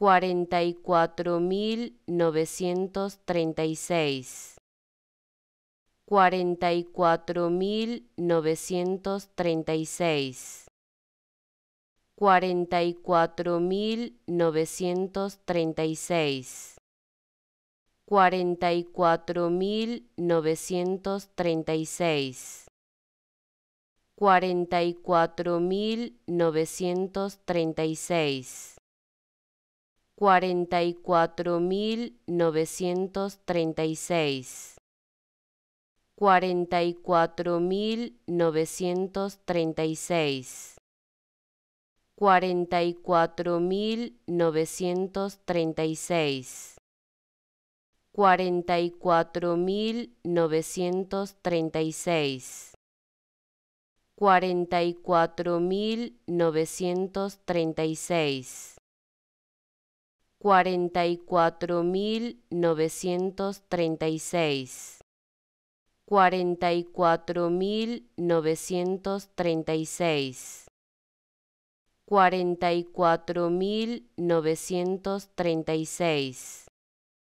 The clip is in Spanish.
cuarenta y cuatro mil novecientos treinta y seis cuarenta y cuatro mil novecientos treinta y seis cuarenta y cuatro mil novecientos treinta y seis cuarenta y cuatro mil novecientos treinta y seis cuarenta y cuatro mil novecientos treinta y seis cuarenta y cuatro mil novecientos treinta y seis cuarenta y cuatro mil novecientos treinta y seis cuarenta y cuatro mil novecientos treinta y seis cuarenta y cuatro mil novecientos treinta y seis cuarenta y cuatro mil novecientos treinta y seis cuarenta y cuatro mil novecientos treinta y seis cuarenta y cuatro mil novecientos treinta y seis cuarenta y cuatro mil novecientos treinta y seis